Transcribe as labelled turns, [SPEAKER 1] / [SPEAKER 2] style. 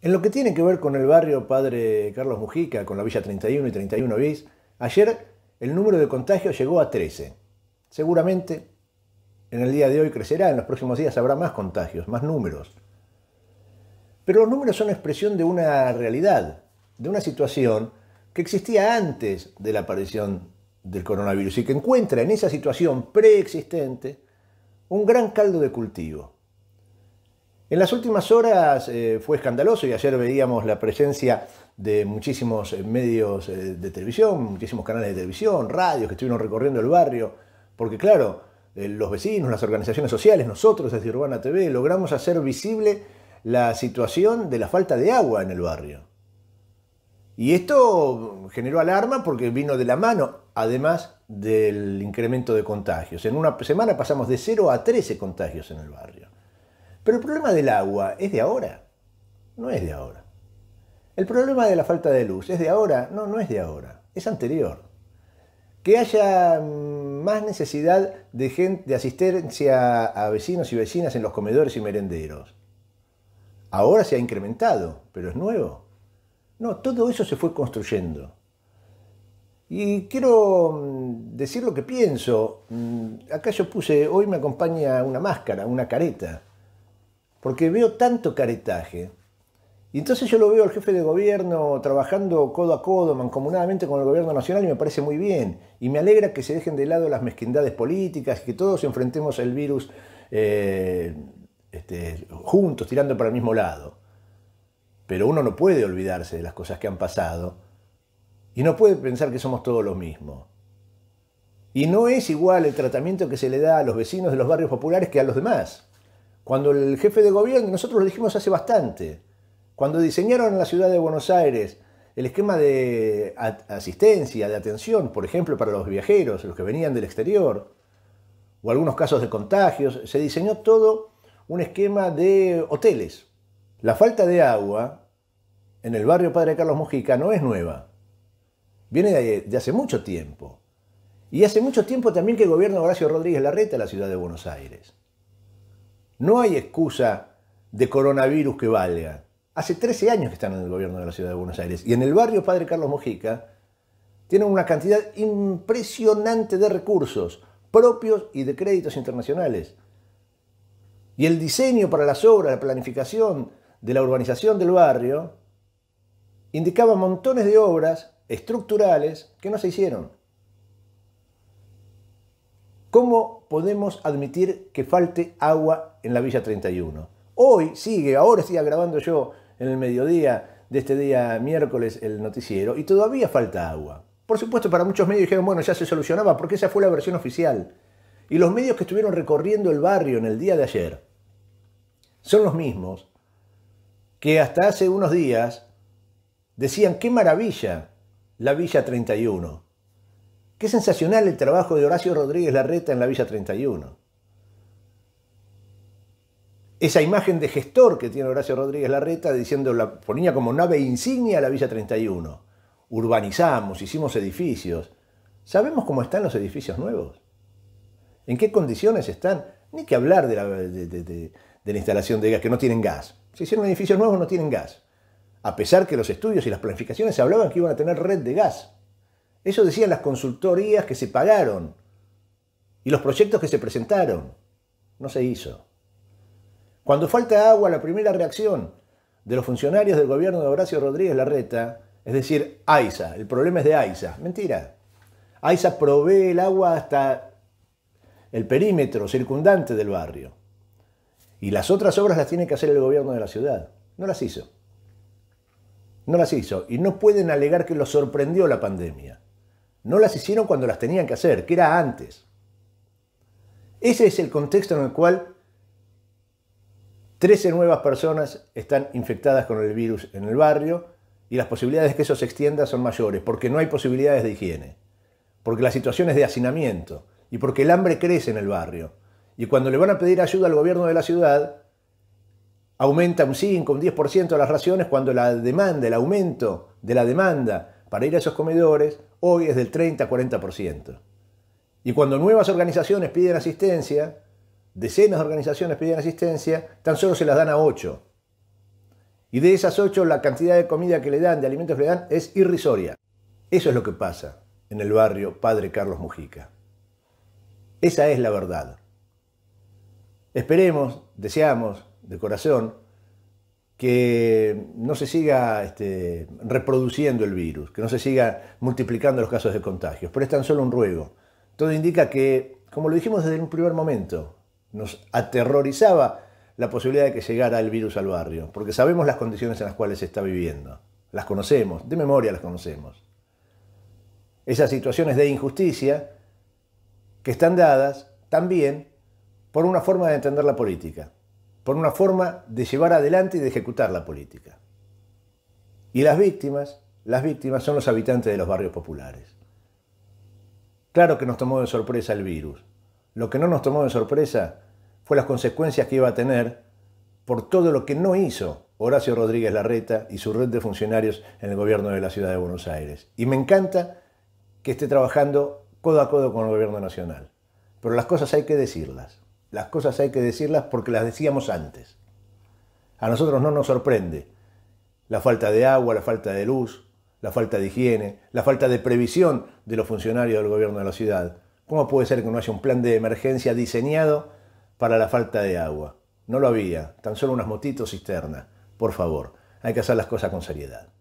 [SPEAKER 1] En lo que tiene que ver con el barrio Padre Carlos Mujica, con la Villa 31 y 31 bis, ayer el número de contagios llegó a 13. Seguramente en el día de hoy crecerá, en los próximos días habrá más contagios, más números. Pero los números son expresión de una realidad, de una situación que existía antes de la aparición del coronavirus y que encuentra en esa situación preexistente un gran caldo de cultivo. En las últimas horas eh, fue escandaloso y ayer veíamos la presencia de muchísimos eh, medios eh, de televisión, muchísimos canales de televisión, radios que estuvieron recorriendo el barrio, porque claro, los vecinos, las organizaciones sociales, nosotros desde Urbana TV logramos hacer visible la situación de la falta de agua en el barrio. Y esto generó alarma porque vino de la mano, además del incremento de contagios. En una semana pasamos de 0 a 13 contagios en el barrio. Pero el problema del agua es de ahora, no es de ahora. El problema de la falta de luz es de ahora, no, no es de ahora, es anterior. Que haya mm, más necesidad de, asistencia a vecinos y vecinas en los comedores y merenderos. Ahora se ha incrementado, pero es nuevo. No, todo eso se fue construyendo. Y quiero mm, decir lo que pienso. Mm, acá yo puse, hoy me acompaña una máscara, una careta porque veo tanto caretaje. Y entonces yo lo veo al jefe de gobierno trabajando codo a codo, mancomunadamente con el gobierno nacional y me parece muy bien. Y me alegra que se dejen de lado las mezquindades políticas, que todos enfrentemos el virus eh, este, juntos, tirando para el mismo lado. Pero uno no puede olvidarse de las cosas que han pasado y no puede pensar que somos todos lo mismo. Y no es igual el tratamiento que se le da a los vecinos de los barrios populares que a los demás. Cuando el jefe de gobierno, nosotros lo dijimos hace bastante, cuando diseñaron en la ciudad de Buenos Aires el esquema de asistencia, de atención, por ejemplo, para los viajeros, los que venían del exterior, o algunos casos de contagios, se diseñó todo un esquema de hoteles. La falta de agua en el barrio Padre Carlos Mujica no es nueva, viene de, hace mucho tiempo. Y hace mucho tiempo también que el gobierna Horacio Rodríguez Larreta la ciudad de Buenos Aires. No hay excusa de coronavirus que valga. Hace 13 años que están en el gobierno de la ciudad de Buenos Aires y en el barrio Padre Carlos Mojica tienen una cantidad impresionante de recursos propios y de créditos internacionales. Y el diseño para las obras, la planificación de la urbanización del barrio, indicaba montones de obras estructurales que no se hicieron. ¿Cómo podemos admitir que falte agua en la Villa 31? Hoy sigue, ahora estoy grabando yo en el mediodía de este día miércoles el noticiero y todavía falta agua. Por supuesto, para muchos medios dijeron, bueno, ya se solucionaba porque esa fue la versión oficial. Y los medios que estuvieron recorriendo el barrio en el día de ayer son los mismos que hasta hace unos días decían, qué maravilla la Villa 31. Qué sensacional el trabajo de Horacio Rodríguez Larreta en la Villa 31. Esa imagen de gestor que tiene Horacio Rodríguez Larreta diciendo, la, ponía como nave insignia a la Villa 31. Urbanizamos, hicimos edificios. ¿Sabemos cómo están los edificios nuevos? ¿En qué condiciones están? Ni que hablar de la, instalación de gas, que no tienen gas. Se si hicieron edificios nuevos, no tienen gas. A pesar que los estudios y las planificaciones hablaban que iban a tener red de gas. Eso decían las consultorías que se pagaron y los proyectos que se presentaron. No se hizo. Cuando falta agua, la primera reacción de los funcionarios del gobierno de Horacio Rodríguez Larreta es decir, AISA, el problema es de AISA. Mentira. AISA provee el agua hasta el perímetro circundante del barrio. Y las otras obras las tiene que hacer el gobierno de la ciudad. No las hizo. No las hizo. Y no pueden alegar que los sorprendió la pandemia. No las hicieron cuando las tenían que hacer, que era antes. Ese es el contexto en el cual 13 nuevas personas están infectadas con el virus en el barrio y las posibilidades de que eso se extienda son mayores, porque no hay posibilidades de higiene, porque la situación es de hacinamiento y porque el hambre crece en el barrio. Y cuando le van a pedir ayuda al gobierno de la ciudad, aumenta un 5, un 10% las raciones cuando la demanda, el aumento de la demanda para ir a esos comedores hoy es del 30-40%. Y cuando nuevas organizaciones piden asistencia, decenas de organizaciones piden asistencia, tan solo se las dan a 8. Y de esas 8 la cantidad de comida que le dan, de alimentos que le dan, es irrisoria. Eso es lo que pasa en el barrio Padre Carlos Mujica. Esa es la verdad. Esperemos, deseamos de corazón, que no se siga este, reproduciendo el virus, que no se siga multiplicando los casos de contagios, pero es tan solo un ruego. Todo indica que, como lo dijimos desde un primer momento, nos aterrorizaba la posibilidad de que llegara el virus al barrio, porque sabemos las condiciones en las cuales se está viviendo, las conocemos, de memoria las conocemos. Esas situaciones de injusticia que están dadas también por una forma de entender la política por una forma de llevar adelante y de ejecutar la política. Y las víctimas, las víctimas son los habitantes de los barrios populares. Claro que nos tomó de sorpresa el virus. Lo que no nos tomó de sorpresa fue las consecuencias que iba a tener por todo lo que no hizo Horacio Rodríguez Larreta y su red de funcionarios en el gobierno de la ciudad de Buenos Aires. Y me encanta que esté trabajando codo a codo con el gobierno nacional. Pero las cosas hay que decirlas las cosas hay que decirlas porque las decíamos antes. A nosotros no nos sorprende la falta de agua, la falta de luz, la falta de higiene, la falta de previsión de los funcionarios del gobierno de la ciudad. ¿Cómo puede ser que no haya un plan de emergencia diseñado para la falta de agua? No lo había, tan solo unas motitos cisternas. Por favor, hay que hacer las cosas con seriedad.